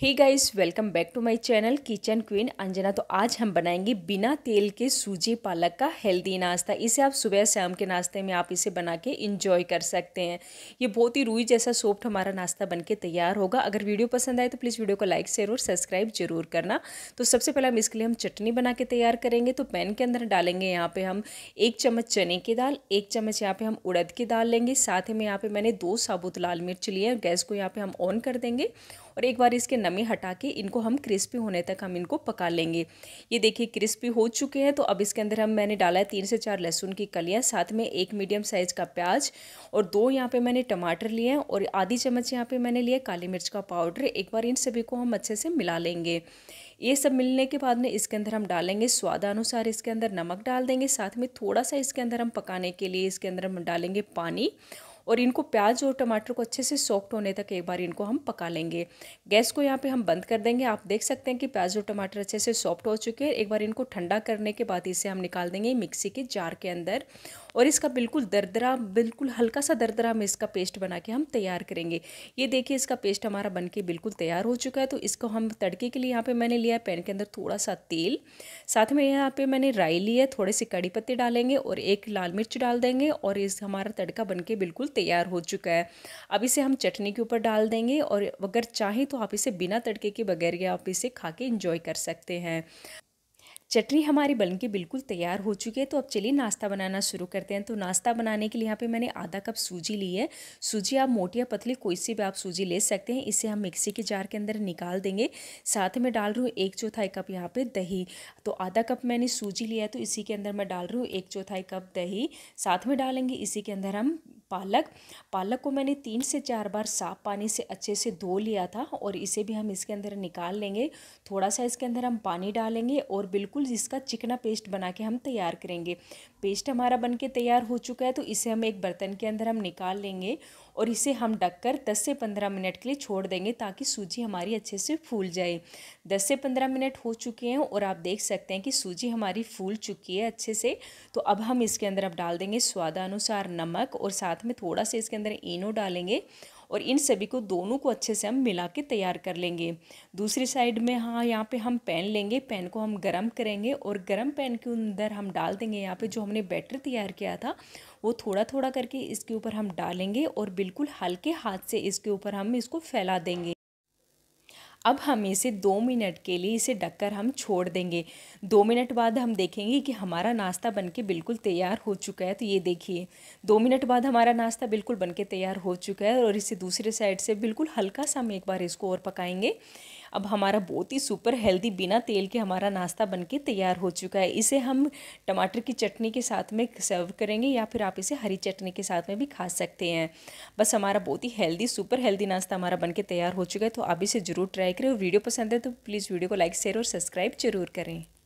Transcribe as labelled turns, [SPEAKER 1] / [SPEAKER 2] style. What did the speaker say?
[SPEAKER 1] he guys welcome back to my channel kitchen queen Anjana तो आज हम बनाएंगे बिना तेल के सूजी पालक का हेल्दी नाश्ता इसे आप सुबह शाम के नाश्ते में आप इसे बना के इंजॉय कर सकते हैं ये बहुत ही रुई जैसा सॉफ्ट हमारा नाश्ता बनके तैयार होगा अगर वीडियो पसंद आए तो प्लीज़ वीडियो को लाइक शेयर और सब्सक्राइब जरूर करना तो सबसे पहले हम इसके लिए हम चटनी बना के तैयार करेंगे तो पैन के अंदर डालेंगे यहाँ पर हम एक चम्मच चने की दाल एक चम्मच यहाँ पर हम उड़द की दाल लेंगे साथ ही में यहाँ पर मैंने दो साबुत लाल मिर्च लिए गैस को यहाँ पर हम ऑन कर देंगे और एक बार इसके नमी हटा के इनको हम क्रिस्पी होने तक हम इनको पका लेंगे ये देखिए क्रिस्पी हो चुके हैं तो अब इसके अंदर हम मैंने डाला है तीन से चार लहसुन की कलियाँ साथ में एक मीडियम साइज़ का प्याज और दो यहाँ पर मैंने टमाटर लिए हैं और आधी चम्मच यहाँ पर मैंने लिया काली मिर्च का पाउडर एक बार इन सभी को हम अच्छे से मिला लेंगे ये सब मिलने के बाद में इसके अंदर हम डालेंगे स्वादानुसार इसके अंदर नमक डाल देंगे साथ में थोड़ा सा इसके अंदर हम पकाने के लिए इसके अंदर हम डालेंगे पानी और इनको प्याज और टमाटर को अच्छे से सॉफ्ट होने तक एक बार इनको हम पका लेंगे गैस को यहाँ पे हम बंद कर देंगे आप देख सकते हैं कि प्याज और टमाटर अच्छे से सॉफ्ट हो चुके हैं एक बार इनको ठंडा करने के बाद इसे हम निकाल देंगे मिक्सी के जार के अंदर और इसका बिल्कुल दरदरा बिल्कुल हल्का सा दरदरा में इसका पेस्ट बना के हम तैयार करेंगे ये देखिए इसका पेस्ट हमारा बन के बिल्कुल तैयार हो चुका है तो इसको हम तड़के के लिए यहाँ पर मैंने लिया है पैन के अंदर थोड़ा सा तेल साथ में यहाँ पर मैंने राई ली है थोड़े से कड़ी पत्ते डालेंगे और एक लाल मिर्च डाल देंगे और इस हमारा तड़का बन के बिल्कुल तैयार हो चुका है अब इसे हम चटनी के ऊपर डाल देंगे और अगर चाहें तो आप इसे बिना तड़के के बगैर या आप इसे खा के इंजॉय कर सकते हैं चटनी हमारी बन के बिल्कुल तैयार हो चुकी है तो अब चलिए नाश्ता बनाना शुरू करते हैं तो नाश्ता बनाने के लिए यहाँ पे मैंने आधा कप सूजी ली है सूजी आप मोटी या पतली कोई सी भी आप सूजी ले सकते हैं इसे हम मिक्सी के जार के अंदर निकाल देंगे साथ में डाल रही हूँ एक चौथाई कप यहाँ पर दही तो आधा कप मैंने सूजी लिया है तो इसी के अंदर मैं डाल रही हूँ एक चौथाई कप दही साथ में डालेंगे इसी के अंदर हम पालक पालक को मैंने तीन से चार बार साफ पानी से अच्छे से धो लिया था और इसे भी हम इसके अंदर निकाल लेंगे थोड़ा सा इसके अंदर हम पानी डालेंगे और बिल्कुल इसका चिकना पेस्ट बना के हम तैयार करेंगे पेस्ट हमारा बन के तैयार हो चुका है तो इसे हम एक बर्तन के अंदर हम निकाल लेंगे और इसे हम ढककर 10 से 15 मिनट के लिए छोड़ देंगे ताकि सूजी हमारी अच्छे से फूल जाए 10 से 15 मिनट हो चुके हैं और आप देख सकते हैं कि सूजी हमारी फूल चुकी है अच्छे से तो अब हम इसके अंदर अब डाल देंगे स्वादानुसार नमक और साथ साथ में थोड़ा सा इसके अंदर इनो डालेंगे और इन सभी को दोनों को अच्छे से हम मिला के तैयार कर लेंगे दूसरी साइड में हाँ यहाँ पे हम पैन लेंगे पैन को हम गरम करेंगे और गरम पैन के अंदर हम डाल देंगे यहाँ पे जो हमने बैटर तैयार किया था वो थोड़ा थोड़ा करके इसके ऊपर हम डालेंगे और बिल्कुल हल्के हाथ से इसके ऊपर हम इसको फैला देंगे अब हम इसे दो मिनट के लिए इसे ढककर हम छोड़ देंगे दो मिनट बाद हम देखेंगे कि हमारा नाश्ता बनके बिल्कुल तैयार हो चुका है तो ये देखिए दो मिनट बाद हमारा नाश्ता बिल्कुल बनके तैयार हो चुका है और इसे दूसरे साइड से बिल्कुल हल्का सा हम एक बार इसको और पकाएंगे अब हमारा बहुत ही सुपर हेल्दी बिना तेल के हमारा नाश्ता बन के तैयार हो चुका है इसे हम टमाटर की चटनी के साथ में सर्व करेंगे या फिर आप इसे हरी चटनी के साथ में भी खा सकते हैं बस हमारा बहुत ही हेल्दी सुपर हेल्दी नाश्ता हमारा बन तैयार हो चुका है तो आप इसे ज़रूर ट्राई करें और वीडियो पसंद है तो प्लीज़ वीडियो को लाइक शेयर और सब्सक्राइब जरूर करें